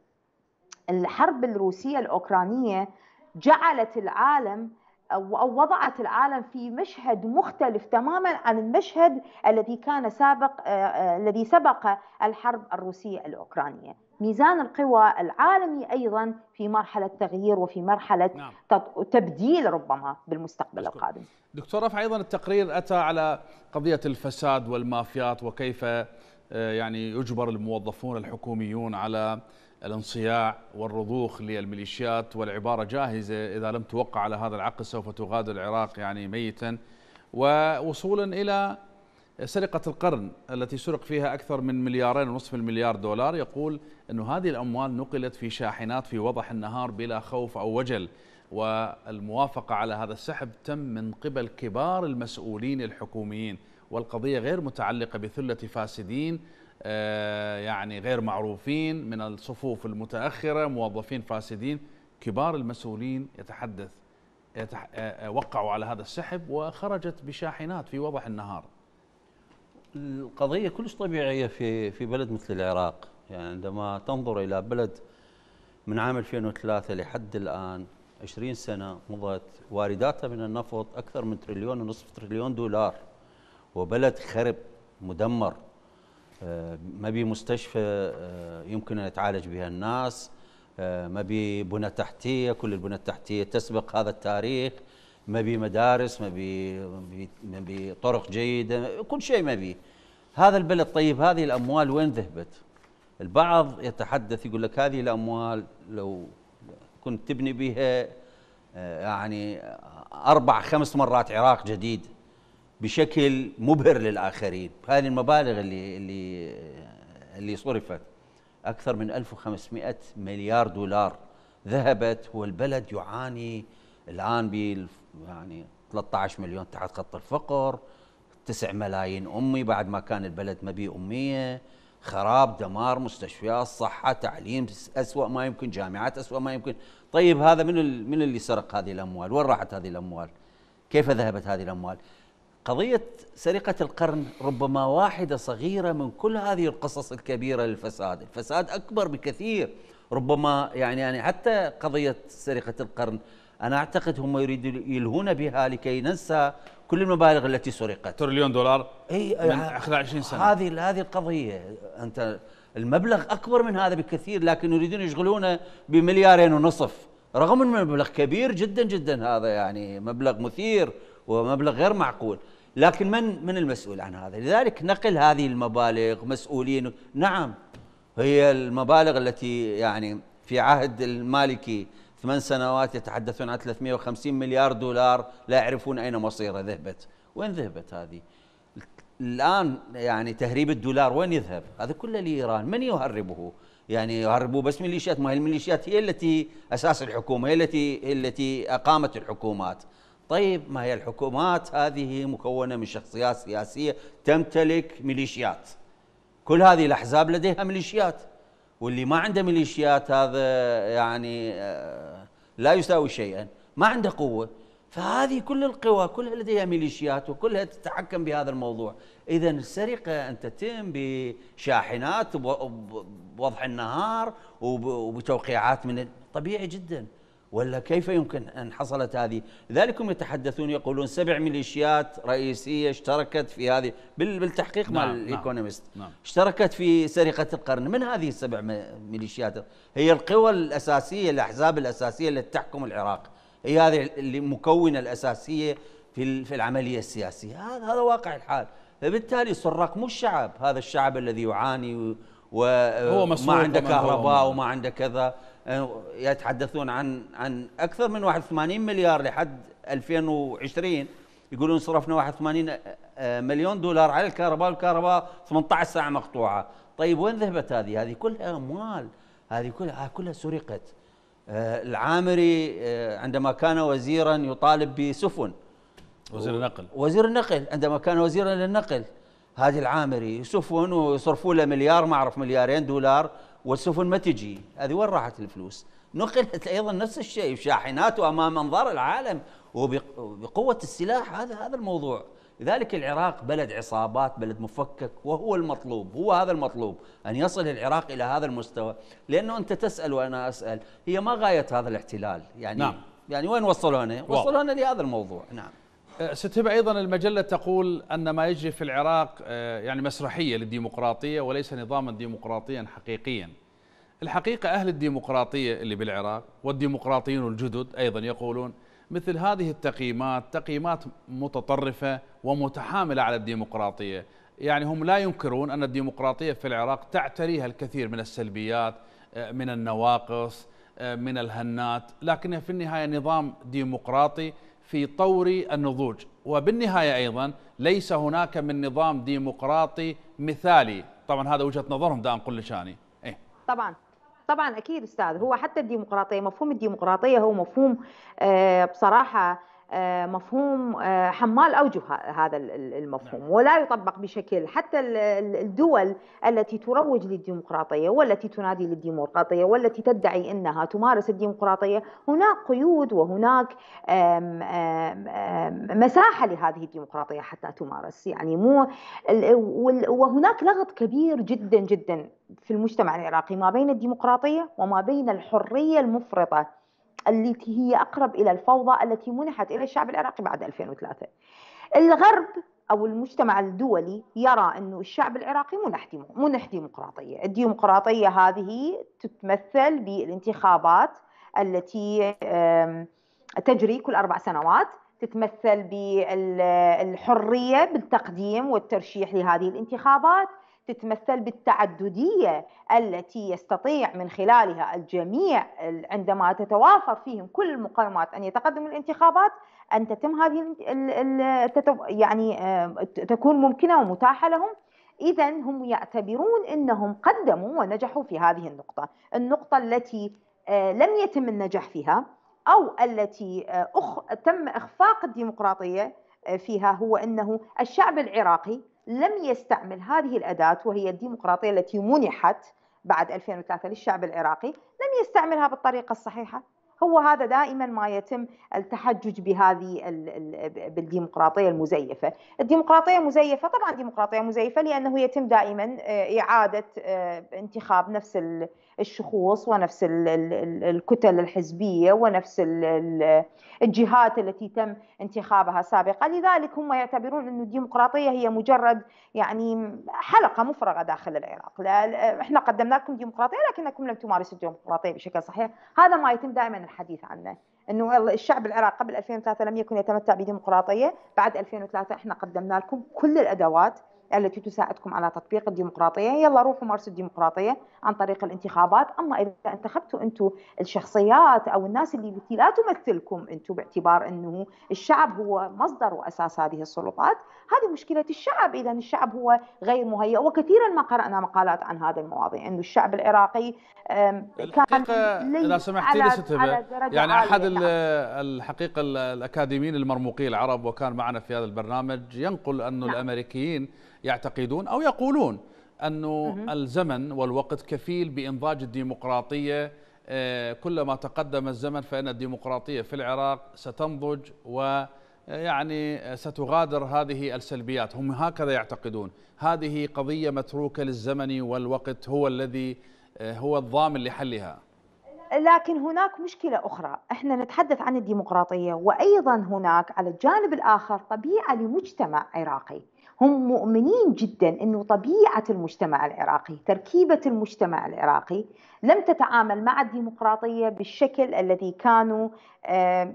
الحرب الروسية الأوكرانية جعلت العالم أو وضعت العالم في مشهد مختلف تماما عن المشهد الذي كان سابق آه، آه، الذي سبق الحرب الروسية الأوكرانية ميزان القوى العالمي ايضا في مرحله تغيير وفي مرحله نعم. تبديل ربما بالمستقبل دكتور. القادم. دكتور رفع ايضا التقرير اتى على قضيه الفساد والمافيات وكيف آه، يعني يجبر الموظفون الحكوميون على الانصياع والرضوخ للميليشيات والعباره جاهزه اذا لم توقع على هذا العقد سوف تغادر العراق يعني ميتا ووصولا الى سرقة القرن التي سرق فيها أكثر من مليارين ونصف المليار دولار يقول أن هذه الأموال نقلت في شاحنات في وضح النهار بلا خوف أو وجل والموافقة على هذا السحب تم من قبل كبار المسؤولين الحكوميين والقضية غير متعلقة بثلة فاسدين آه، يعني غير معروفين من الصفوف المتأخرة موظفين فاسدين كبار المسؤولين يتحدث آه، آه، وقعوا على هذا السحب وخرجت بشاحنات في وضح النهار القضية كلش طبيعية في في بلد مثل العراق يعني عندما تنظر إلى بلد من عام 2003 لحد الآن 20 سنة مضت وارداتها من النفط أكثر من تريليون ونصف تريليون دولار وبلد خرب مدمر آه، ما بي مستشفى آه، يمكن أن يتعالج بها الناس آه، ما بي بنى تحتية كل البنى التحتية تسبق هذا التاريخ ما بي مدارس ما بي, ما بي طرق جيدة كل شيء ما بي هذا البلد طيب هذه الاموال وين ذهبت؟ البعض يتحدث يقول لك هذه الاموال لو كنت تبني بها آه، يعني اربع خمس مرات عراق جديد بشكل مبهر للاخرين، هذه المبالغ اللي اللي آه، اللي صرفت اكثر من 1500 مليار دولار ذهبت والبلد يعاني الان ب يعني 13 مليون تحت خط الفقر، 9 ملايين امي بعد ما كان البلد مبيء اميه خراب دمار مستشفيات صحه تعليم اسوا ما يمكن جامعات اسوا ما يمكن طيب هذا من من اللي سرق هذه الاموال وين راحت هذه الاموال كيف ذهبت هذه الاموال قضية سرقة القرن ربما واحدة صغيرة من كل هذه القصص الكبيرة للفساد الفساد أكبر بكثير ربما يعني, يعني حتى قضية سرقة القرن أنا أعتقد هم يريدوا يلهون بها لكي ننسى كل المبالغ التي سرقت ترليون دولار اي من خلال 20 سنه هذه هذه القضيه انت المبلغ اكبر من هذا بكثير لكن يريدون يشغلونه بمليارين ونصف رغم انه مبلغ كبير جدا جدا هذا يعني مبلغ مثير ومبلغ غير معقول لكن من من المسؤول عن هذا لذلك نقل هذه المبالغ مسؤولين نعم هي المبالغ التي يعني في عهد المالكي ثمان سنوات يتحدثون عن 350 مليار دولار لا يعرفون أين مصيره ذهبت وين ذهبت هذه الآن يعني تهريب الدولار وين يذهب هذا كله لإيران من يهربه يعني يهربوه بس ميليشيات ما هي الميليشيات هي التي أساس الحكومة هي التي التي أقامت الحكومات طيب ما هي الحكومات هذه مكونة من شخصيات سياسية تمتلك ميليشيات كل هذه الأحزاب لديها ميليشيات واللي ما عنده ميليشيات هذا يعني آه، لا يساوي شيئا ما عنده قوه فهذه كل القوى كلها لديها ميليشيات وكلها تتحكم بهذا الموضوع اذا السرقه ان تتم بشاحنات بوضح النهار وبتوقيعات من طبيعي جدا ولا كيف يمكن أن حصلت هذه هم يتحدثون يقولون سبع ميليشيات رئيسية اشتركت في هذه بالتحقيق نعم مع الإيكونوميست نعم, نعم اشتركت في سرقة القرن من هذه السبع ميليشيات هي القوى الأساسية الأحزاب الأساسية التي تحكم العراق هي هذه المكونة الأساسية في في العملية السياسية هذا هذا واقع الحال فبالتالي السراق مو الشعب هذا الشعب الذي يعاني وما عنده كهرباء وما عنده كذا أه، يتحدثون عن عن اكثر من 81 مليار لحد 2020 يقولون صرفنا 81 أه، أه، مليون دولار على الكهرباء والكهرباء 18 ساعه مقطوعه طيب وين ذهبت هذه هذه كلها اموال هذه كلها كلها سرقت العامري عندما كان وزيرا يطالب بسفن وزير النقل وزير النقل عندما كان وزيرا للنقل هذه العامري سفن ويصرفوا له مليار ما اعرف مليارين دولار والسفن ما تجي هذه وين راحت الفلوس نقلت ايضا نفس الشيء شاحنات وامام انظار العالم وبقوه السلاح هذا هذا الموضوع لذلك العراق بلد عصابات بلد مفكك وهو المطلوب هو هذا المطلوب أن يصل العراق إلى هذا المستوى لأنه أنت تسأل وأنا أسأل هي ما غاية هذا الاحتلال يعني نعم. يعني وين وصلونا وصلونا لهذا الموضوع نعم أه، ست ايضا المجله تقول ان ما يجري في العراق أه، يعني مسرحيه للديمقراطيه وليس نظاما ديمقراطيا حقيقيا. الحقيقه اهل الديمقراطيه اللي بالعراق والديمقراطيين الجدد ايضا يقولون مثل هذه التقييمات تقييمات متطرفه ومتحامله على الديمقراطيه، يعني هم لا ينكرون ان الديمقراطيه في العراق تعتريها الكثير من السلبيات أه، من النواقص من الهنات، لكنها في النهايه نظام ديمقراطي في طور النضوج وبالنهايه ايضا ليس هناك من نظام ديمقراطي مثالي طبعا هذا وجهه نظرهم ده كل شاني إيه؟ طبعا طبعا اكيد استاذ هو حتى الديمقراطيه مفهوم الديمقراطيه هو مفهوم آه بصراحه آه آه، مفهوم آه، حمال اوجه هذا المفهوم نعم. ولا يطبق بشكل حتى الدول التي تروج للديمقراطيه والتي تنادي للديمقراطيه والتي تدعي انها تمارس الديمقراطيه هناك قيود وهناك مساحه لهذه الديمقراطيه حتى تمارس يعني مو وهناك لغط كبير جدا جدا في المجتمع العراقي ما بين الديمقراطيه وما بين الحريه المفرطه التي هي أقرب إلى الفوضى التي منحت إلى الشعب العراقي بعد 2003 الغرب أو المجتمع الدولي يرى أنه الشعب العراقي منح منح ديمقراطية الديمقراطية هذه تتمثل بالانتخابات التي تجري كل أربع سنوات تتمثل بالحرية بالتقديم والترشيح لهذه الانتخابات تتمثل بالتعددية التي يستطيع من خلالها الجميع عندما تتوافر فيهم كل المقومات أن يتقدموا الانتخابات أن تتم هذه يعني تكون ممكنة ومتاحة لهم إذا هم يعتبرون أنهم قدموا ونجحوا في هذه النقطة النقطة التي آه، لم يتم النجاح فيها أو التي آه، أخ... تم إخفاق الديمقراطية آه، فيها هو أنه الشعب العراقي لم يستعمل هذه الأداة وهي الديمقراطية التي منحت بعد 2003 للشعب العراقي لم يستعملها بالطريقة الصحيحة هو هذا دائما ما يتم التحجج بهذه بالديمقراطيه المزيفه، الديمقراطيه المزيفه طبعا ديمقراطيه مزيفه لانه يتم دائما آه، اعاده آه، انتخاب نفس الشخوص ونفس الكتل الحزبيه ونفس الجهات التي تم انتخابها سابقا لذلك هم يعتبرون أن الديمقراطيه هي مجرد يعني حلقه مفرغه داخل العراق لا احنا قدمنا لكم ديمقراطيه لكنكم لم تمارسوا الديمقراطيه بشكل صحيح هذا ما يتم دائما الحديث عنه انه الشعب العراقي قبل 2003 لم يكن يتمتع بديمقراطيه بعد 2003 احنا قدمنا لكم كل الادوات التي تساعدكم على تطبيق الديمقراطيه يلا روحوا مارسوا الديمقراطيه عن طريق الانتخابات اما اذا انتخبتوا انتم الشخصيات او الناس اللي لا تمثلكم انتم باعتبار انه الشعب هو مصدر واساس هذه السلطات هذه مشكله الشعب اذا الشعب هو غير مهيئ وكثيرا ما قرانا مقالات عن هذا المواضيع انه الشعب العراقي كان اذا سمحت لي يعني احد الحقيقه الاكاديميين المرموقين العرب وكان معنا في هذا البرنامج ينقل انه نعم. الامريكيين يعتقدون أو يقولون أنه الزمن والوقت كفيل بإنضاج الديمقراطية آه، كلما تقدم الزمن فإن الديمقراطية في العراق ستنضج و آه، يعني ستغادر هذه السلبيات هم هكذا يعتقدون هذه قضية متروكة للزمن والوقت هو الذي آه، هو الضامن لحلها لكن هناك مشكلة أخرى احنا نتحدث عن الديمقراطية وأيضا هناك على الجانب الآخر طبيعة لمجتمع عراقي هم مؤمنين جدا انه طبيعه المجتمع العراقي تركيبه المجتمع العراقي لم تتعامل مع الديمقراطيه بالشكل الذي كانوا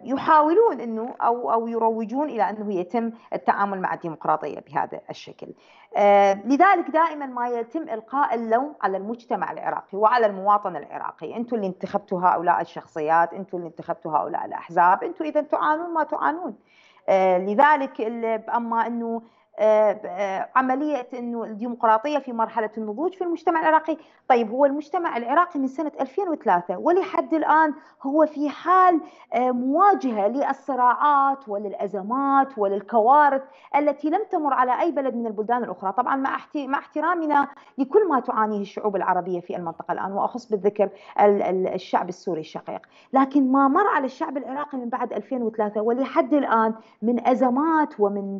يحاولون انه او او يروجون الى انه يتم التعامل مع الديمقراطيه بهذا الشكل. لذلك دائما ما يتم القاء اللوم على المجتمع العراقي وعلى المواطن العراقي، انتم اللي انتخبتوا هؤلاء الشخصيات، انتم اللي انتخبتوا هؤلاء الاحزاب، انتم اذا تعانون ما تعانون. لذلك اما انه آه، آه، عملية أنه الديمقراطية في مرحلة النضوج في المجتمع العراقي طيب هو المجتمع العراقي من سنة 2003 ولحد الآن هو في حال آه، مواجهة للصراعات وللأزمات وللكوارث التي لم تمر على أي بلد من البلدان الأخرى طبعا مع احترامنا لكل ما تعانيه الشعوب العربية في المنطقة الآن وأخص بالذكر الشعب السوري الشقيق لكن ما مر على الشعب العراقي من بعد 2003 ولحد الآن من أزمات ومن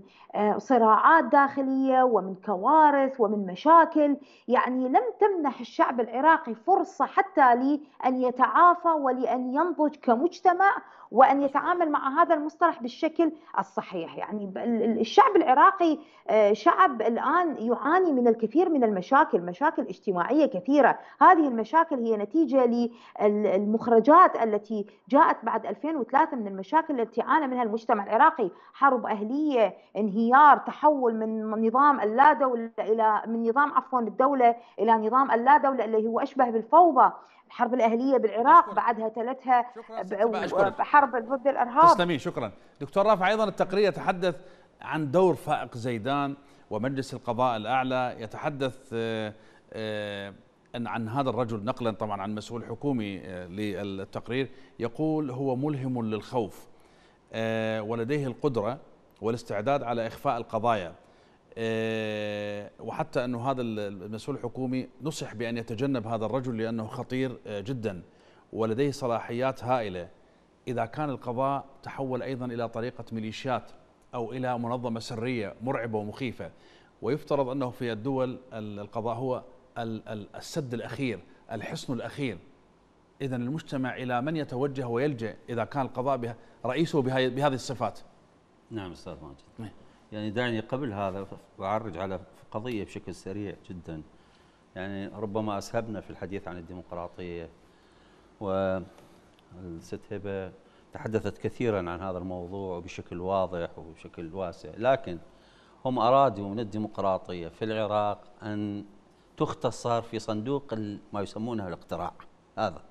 صراعات صراعات داخلية ومن كوارث ومن مشاكل يعني لم تمنح الشعب العراقي فرصة حتى لأن يتعافى ولأن ينضج كمجتمع وأن يتعامل مع هذا المصطلح بالشكل الصحيح يعني الشعب العراقي آه، شعب الآن يعاني من الكثير من المشاكل مشاكل اجتماعية كثيرة هذه المشاكل هي نتيجة للمخرجات التي جاءت بعد 2003 من المشاكل التي عانى منها المجتمع العراقي حرب أهلية انهيار تحول التحول من نظام اللا دولة إلى من نظام عفوا الدولة إلى نظام اللا دولة اللي هو أشبه بالفوضى الحرب الأهلية بالعراق شكرا. بعدها تلتها حرب ضد الإرهاب تسلمين شكرا دكتور رافع أيضا التقرير يتحدث عن دور فائق زيدان ومجلس القضاء الأعلى يتحدث آه، آه، عن هذا الرجل نقلا طبعا عن مسؤول حكومي آه، للتقرير يقول هو ملهم للخوف ولديه القدرة والاستعداد على إخفاء القضايا إيه، وحتى أنه هذا المسؤول الحكومي نصح بأن يتجنب هذا الرجل لأنه خطير إيه، جدا ولديه صلاحيات هائلة إذا كان القضاء تحول أيضا إلى طريقة ميليشيات أو إلى منظمة سرية مرعبة ومخيفة ويفترض أنه في الدول القضاء هو السد الأخير الحصن الأخير إذا المجتمع إلى من يتوجه ويلجأ إذا كان القضاء رئيسه بهذه الصفات نعم استاذ ماجد نعم. يعني دعني قبل هذا اعرج على قضيه بشكل سريع جدا يعني ربما اسهبنا في الحديث عن الديمقراطيه الست هبه تحدثت كثيرا عن هذا الموضوع بشكل واضح وبشكل واسع لكن هم ارادوا من الديمقراطيه في العراق ان تختصر في صندوق ما يسمونه الاقتراع هذا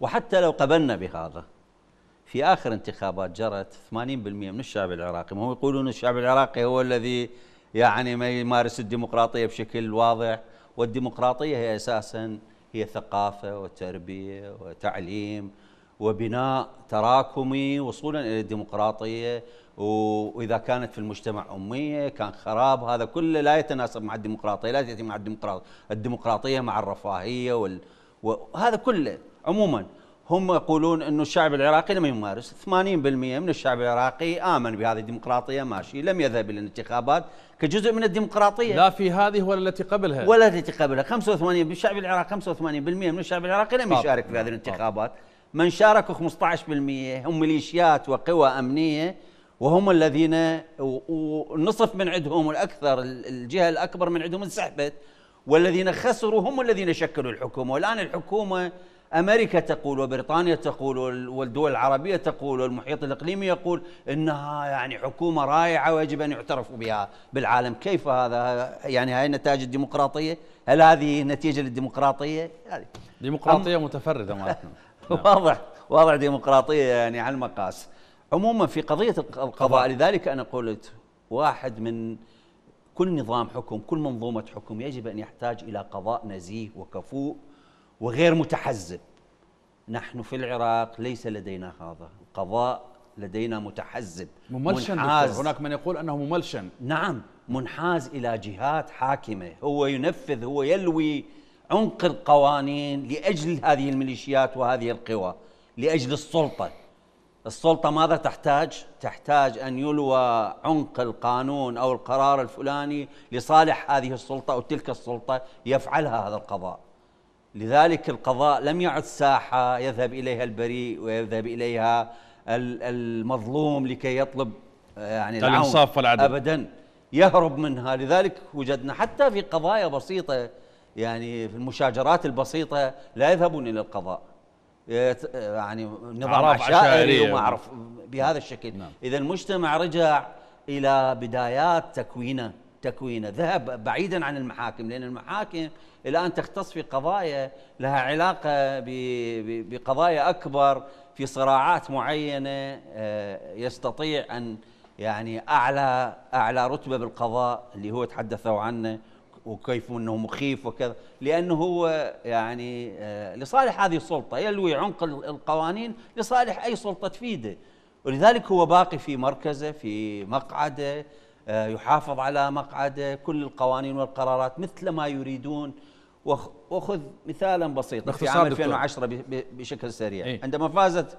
وحتى لو قبلنا بهذا في آخر انتخابات جرت 80% من الشعب العراقي هم يقولون الشعب العراقي هو الذي يعني ما يمارس الديمقراطية بشكل واضح والديمقراطية هي أساسا هي ثقافة وتربية وتعليم وبناء تراكمي وصولا إلى الديمقراطية وإذا كانت في المجتمع أمية كان خراب هذا كله لا يتناسب مع الديمقراطية لا تأتي مع الديمقراطية الديمقراطية مع الرفاهية وال... وهذا كله عموما هم يقولون انه الشعب العراقي لم يمارس 80% من الشعب العراقي آمن بهذه الديمقراطية ماشي لم يذهب إلى الانتخابات كجزء من الديمقراطية لا في هذه ولا التي قبلها ولا التي قبلها 85 بالشعب العراقي 85% من الشعب العراقي لم يشارك في هذه الانتخابات من شاركوا 15% هم ميليشيات وقوى أمنية وهم الذين ونصف من عندهم الأكثر الجهة الأكبر من عندهم انسحبت والذين خسروا هم الذين شكلوا الحكومة والآن الحكومة أمريكا تقول وبريطانيا تقول والدول العربية تقول والمحيط الإقليمي يقول إنها يعني حكومة رائعة ويجب أن يعترف بها بالعالم كيف هذا يعني هاي النتائج الديمقراطية هل هذه نتيجة للديمقراطية يعني ديمقراطية متفردة مالتنا نعم. واضح واضح ديمقراطية يعني على المقاس عموما في قضية القضاء لذلك أنا قلت واحد من كل نظام حكم كل منظومة حكم يجب أن يحتاج إلى قضاء نزيه وكفؤ وغير متحزب نحن في العراق ليس لدينا هذا القضاء لدينا متحزب مملشن منحاز هناك من يقول أنه مملشن نعم منحاز إلى جهات حاكمة هو ينفذ هو يلوي عمق القوانين لأجل هذه الميليشيات وهذه القوى لأجل السلطة السلطة ماذا تحتاج؟ تحتاج أن يلوى عمق القانون أو القرار الفلاني لصالح هذه السلطة أو تلك السلطة يفعلها هذا القضاء لذلك القضاء لم يعد ساحة يذهب إليها البريء ويذهب إليها المظلوم لكي يطلب آه، يعني الإنصاف والعدل أبدا يهرب منها لذلك وجدنا حتى في قضايا بسيطة يعني في المشاجرات البسيطة لا يذهبون إلى القضاء آه، آه، يعني نظام عشائري وما أعرف بهذا الشكل نعم. إذا المجتمع رجع إلى بدايات تكوينه تكوينه ذهب بعيدا عن المحاكم لأن المحاكم الآن تختص في قضايا لها علاقة بقضايا أكبر في صراعات معينة آه، يستطيع أن يعني أعلى أعلى رتبة بالقضاء اللي هو تحدثوا عنه وكيف أنه مخيف وكذا لأنه هو يعني آه، لصالح هذه السلطة يلوي عمق القوانين لصالح أي سلطة تفيده ولذلك هو باقي في مركزه في مقعده آه، يحافظ على مقعده كل القوانين والقرارات مثل ما يريدون وخذ مثالا بسيطا في عام 2010 بشكل سريع إيه؟ عندما فازت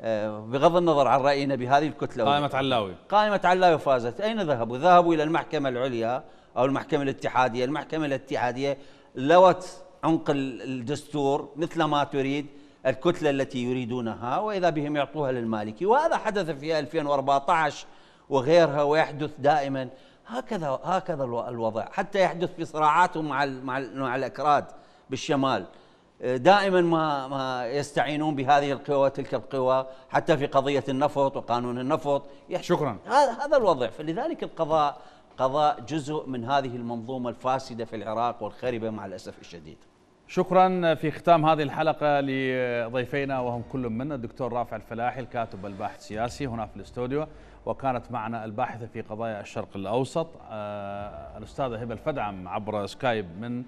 آه، بغض النظر عن راينا بهذه الكتله قائمه علاوي قائمه علاوي فازت اين ذهبوا؟ ذهبوا الى المحكمه العليا او المحكمه الاتحاديه، المحكمه الاتحاديه لوت عمق الدستور مثل ما تريد الكتله التي يريدونها واذا بهم يعطوها للمالكي وهذا حدث في 2014 وغيرها ويحدث دائما هكذا هكذا الوضع حتى يحدث في صراعاتهم مع مع مع الاكراد بالشمال دائما ما ما يستعينون بهذه القوى وتلك القوى حتى في قضيه النفط وقانون النفط شكرا هذا الوضع فلذلك القضاء قضاء جزء من هذه المنظومه الفاسده في العراق والخربه مع الاسف الشديد شكرا في ختام هذه الحلقة لضيفينا وهم كل منا الدكتور رافع الفلاحي الكاتب والباحث السياسي هنا في الاستوديو وكانت معنا الباحثة في قضايا الشرق الأوسط آه، الأستاذة هبة الفدعم عبر سكايب من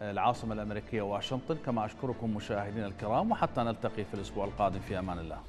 العاصمة الأمريكية واشنطن كما أشكركم مشاهدينا الكرام وحتى نلتقي في الأسبوع القادم في أمان الله